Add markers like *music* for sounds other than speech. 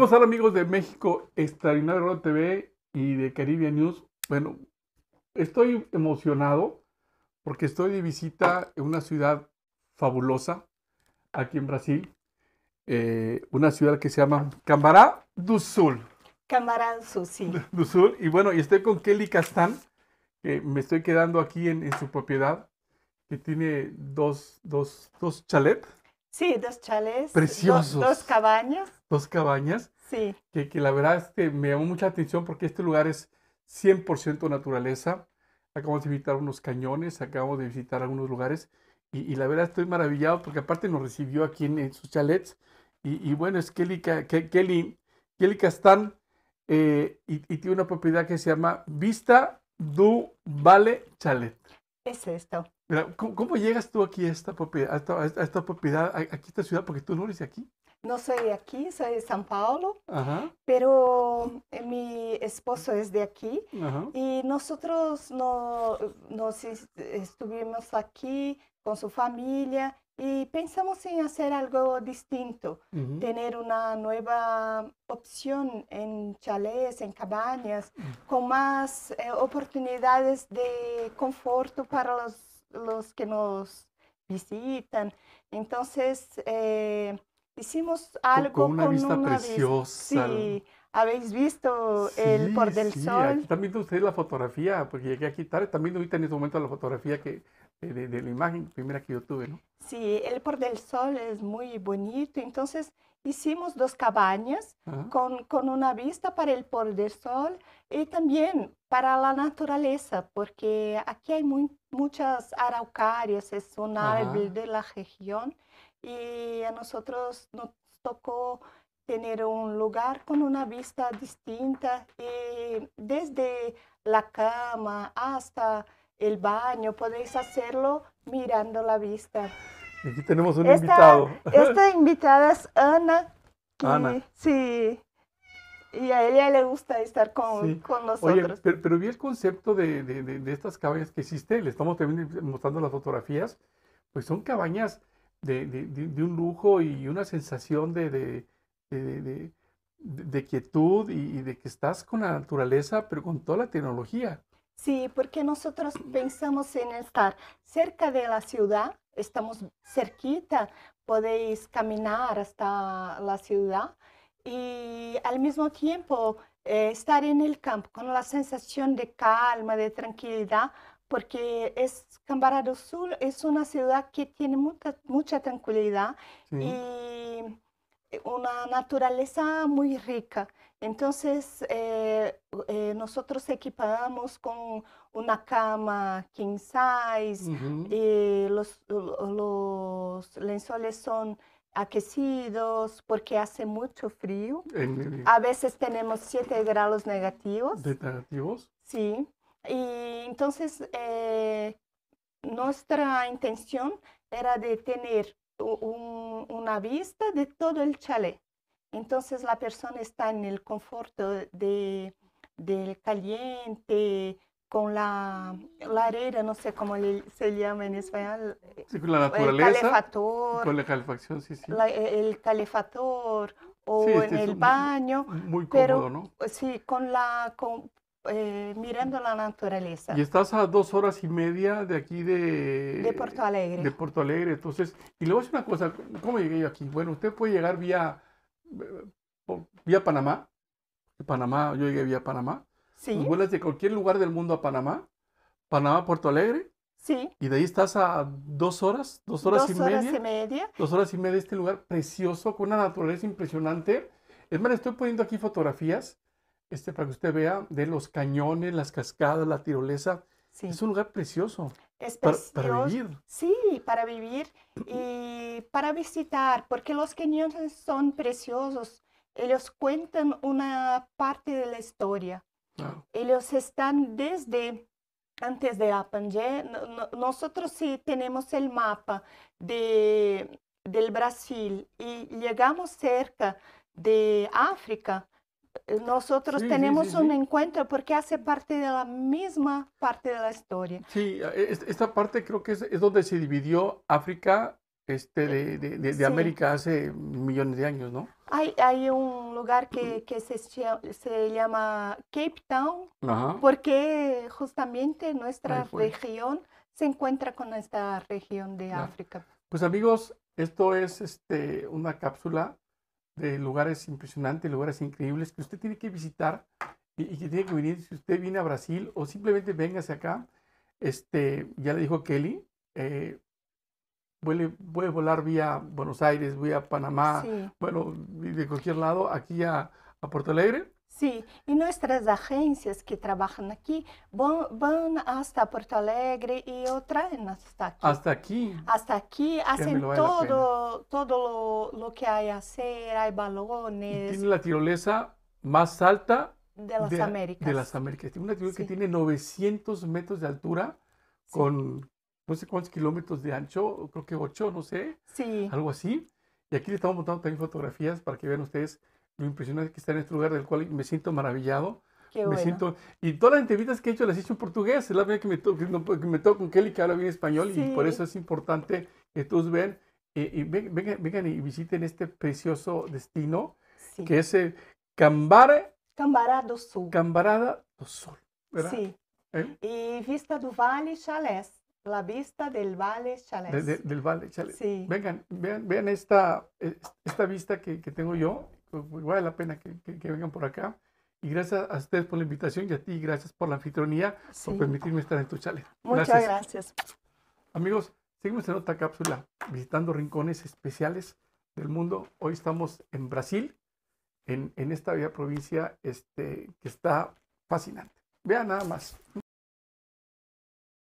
¿Cómo amigos de México Extraordinario TV y de Caribbean News? Bueno, estoy emocionado porque estoy de visita en una ciudad fabulosa aquí en Brasil, eh, una ciudad que se llama Cambará do Sul. Cambará do Sul, sí. *laughs* y bueno, y estoy con Kelly Castán, que me estoy quedando aquí en, en su propiedad, que tiene dos, dos, dos chalets. Sí, dos chalets. Preciosos. dos cabañas. Dos cabañas. Sí. Que, la verdad que este, me llamó mucha atención porque este lugar es 100% naturaleza. Acabamos de visitar unos cañones, acabamos de visitar algunos lugares y, la verdad estoy maravillado porque aparte nos recibió aquí en, sus chalets y, bueno, es Kelly, Kelly, Kelly Castán y, y tiene una propiedad que se llama Vista du Vale Chalet es esto. ¿cómo, llegas tú aquí a esta propiedad, a esta, propiedad esta ciudad? Porque tú no eres de aquí. No soy de aquí, soy de San Paulo, pero eh, mi esposo es de aquí y nosotros no, nos estuvimos aquí con su familia y pensamos en hacer algo distinto, tener una nueva opción en chalés, en cabañas, mm. con más eh, oportunidades de conforto para los, los que nos visitan. Entonces, eh, hicimos algo con, una vista preciosa. Sí. ¿Habéis visto el por del sí. sol? Aquí también la fotografía, porque llegué aquí tarde, también vi en ese momento la fotografía que de, la imagen primera que yo tuve, ¿no? Sí, el Por del Sol es muy bonito, entonces hicimos dos cabañas con, una vista para el Por del Sol y también para la naturaleza, porque aquí hay muchas araucarias, es un árbol de la región y a nosotros nos tocó tener un lugar con una vista distinta desde la cama hasta el baño, podéis hacerlo mirando la vista. aquí tenemos un invitado. Esta *laughs* invitada es Ana. Ana. Sí. Y a ella le gusta estar con, con nosotros. Oye, pero, vi el concepto de, de, de, estas cabañas que existe, le estamos también mostrando las fotografías, pues son cabañas de, un lujo y una sensación de, de, quietud y de que estás con la naturaleza, pero con toda la tecnología. Sí, porque nosotros pensamos en estar cerca de la ciudad, estamos cerquita, podéis caminar hasta la ciudad y al mismo tiempo eh, estar en el campo con la sensación de calma, de tranquilidad, porque es Cambara Sur es una ciudad que tiene mucha, mucha tranquilidad y una naturaleza muy rica. Entonces, eh, eh, nosotros equipamos con una cama king size, eh, los, los, son aquecidos porque hace mucho frío. A veces tenemos 7 grados negativos. ¿Negativos? Sí. Y entonces, nuestra intención era de tener una vista de todo el chalet. Entonces la persona está en el confort de, del caliente, con la, arena, no sé cómo se llama en español. Eh, sí, con la naturaleza. El calefactor. Con la calefacción, sí, sí. el calefactor o este en el baño. Muy cómodo, pero, ¿no? Sí, con la, con, eh, mirando la naturaleza. Y estás a dos horas y media de aquí de... De Porto Alegre. De Porto Alegre, entonces, y le es una cosa, ¿cómo llegué yo aquí? Bueno, usted puede llegar vía, eh, vía Panamá, Panamá, yo llegué vía Panamá. Sí. vuelas de cualquier lugar del mundo a Panamá, Panamá, Porto Alegre. Sí. Y de ahí estás a dos horas, dos horas, dos y, horas media, y media. Dos horas y media. este lugar precioso, con una naturaleza impresionante. Es más, estoy poniendo aquí fotografías este, para que usted vea, de los cañones, las cascadas, la tirolesa. Es un lugar precioso. Es precioso. Para, vivir. Sí, para vivir y para visitar, porque los cañones son preciosos. Ellos cuentan una parte de la historia. Ellos están desde antes de Apanje. Nosotros sí tenemos el mapa del Brasil y llegamos cerca de África nosotros tenemos un encuentro porque hace parte de la misma parte de la historia. Sí, e, esta parte creo que es, donde se dividió África este, de, América hace millones de años, ¿no? Hay, hay un lugar que, se, se, llama Cape Town porque justamente nuestra región se encuentra con esta región de África. Pues amigos, esto es este, una cápsula de lugares impresionantes, lugares increíbles que usted tiene que visitar y, que tiene que venir si usted viene a Brasil o simplemente véngase acá. Este, ya le dijo Kelly, eh, voy a volar vía Buenos Aires, vía Panamá, bueno, de cualquier lado, aquí a, a Porto Alegre. Sí, y nuestras agencias que trabajan aquí van, hasta Porto Alegre y otra hasta aquí. Hasta aquí. Hasta aquí hacen todo, todo lo, que hay a hacer, hay balones. Y tiene la tirolesa más alta de las Américas. De las Américas. Tiene una tirolesa que tiene 900 metros de altura con no sé cuántos kilómetros de ancho, creo que 8, no sé. Sí. Algo así. Y aquí le estamos montando también fotografías para que vean ustedes lo impresionante que está en este lugar del cual me siento maravillado. me siento, y todas las entrevistas que he hecho las he hecho en portugués, es la primera que me toco, que me toco con Kelly que habla bien español y por eso es importante que todos vean eh, y vengan, y visiten este precioso destino que es el Cambare, Cambará do Sul. Cambarada do Sul, ¿verdad? Sí. ¿Eh? Y Vista do Vale Chalés. La vista del Valle Chalés. del Valle Chalés. Sí. Vengan, vean, vean esta, e, esta vista que, que tengo yo pues, pues, vale la pena que, vengan por acá. Y gracias a ustedes por la invitación y a ti, gracias por la anfitrionía, por permitirme estar en tu chalet. Muchas gracias. Amigos, seguimos en otra cápsula, visitando rincones especiales del mundo. Hoy estamos en Brasil, en, en esta bella provincia este, que está fascinante. Vean nada más.